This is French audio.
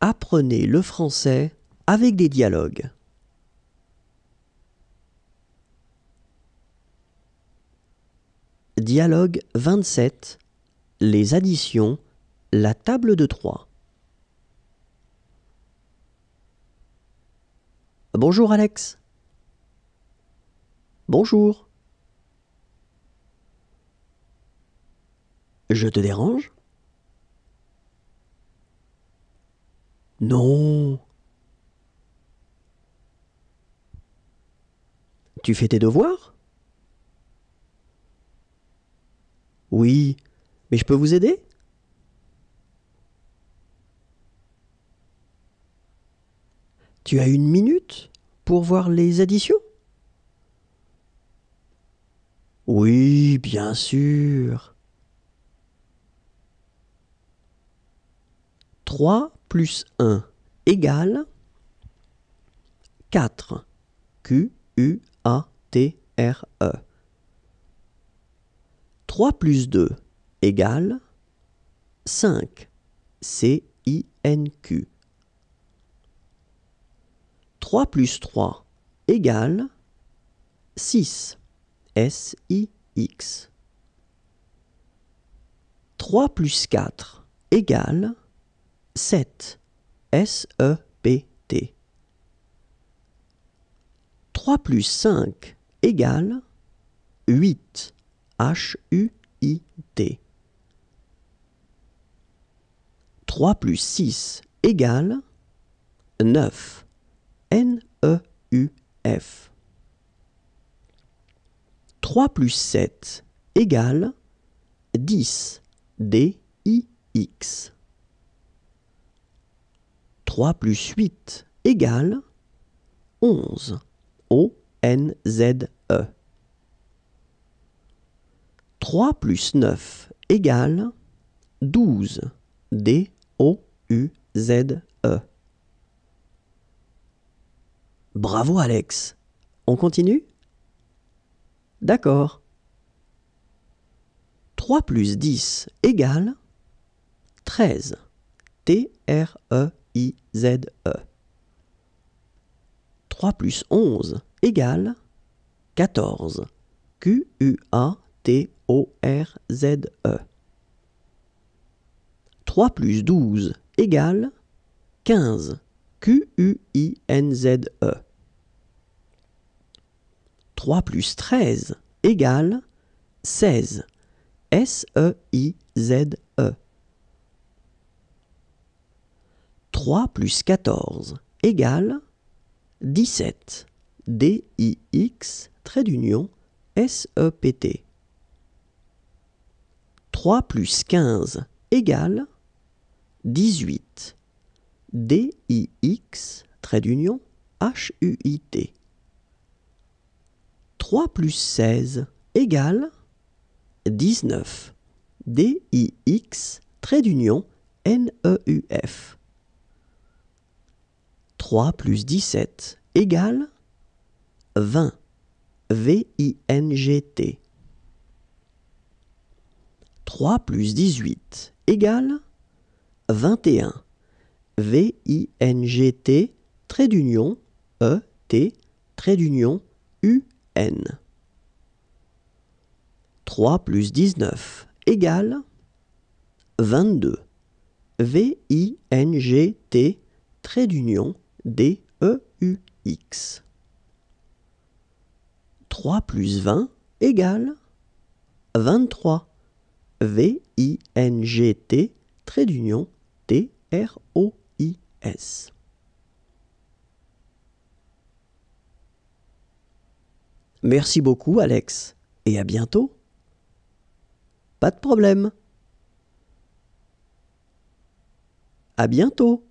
Apprenez le français avec des dialogues. Dialogue 27. Les additions. La table de trois. Bonjour Alex. Bonjour. Je te dérange Non. Tu fais tes devoirs Oui, mais je peux vous aider Tu as une minute pour voir les additions Oui, bien sûr. Trois plus 1 égale 4. Q, U, A, T, R, E. 3 plus 2 égale 5. C, I, N, Q. 3 plus 3 égale 6. S, I, X. 3 plus 4 égale 7. S-E-B-T. 3 plus 5 égale 8. H-U-I-T. 3 plus 6 égale 9. N-E-U-F. 3 e plus 7 égale 10. D-I-X. 3 plus 8 égale 11. O-N-Z-E. 3 e. plus 9 égale 12. D-O-U-Z-E. E. Bravo Alex. On continue D'accord. 3 plus 10 égale 13. t r e I-Z-E. 3 plus 11 égale 14. Q-U-A-T-O-R-Z-E. 3 plus 12 égale 15. Q-U-I-N-Z-E. 3 plus 13 égale 16. S-E-I-Z-E. e i z e 3 plus 14 égale 17. DIX, trait d'union, SEPT. 3 plus 15 égale 18. DIX, trait d'union, HUIT. 3 plus 16 égale 19. DIX, trait d'union, NEUF. 3 plus 17 égale 20. V-I-N-G-T. 3 plus 18 égale 21. V-I-N-G-T, trait d'union, E-T, trait d'union, U-N. 3 plus 19 égale 22. V-I-N-G-T, trait d'union, D-E-U-X. 3 plus 20 égale 23. V-I-N-G-T, trait d'union, T-R-O-I-S. Merci beaucoup Alex, et à bientôt. Pas de problème. À bientôt.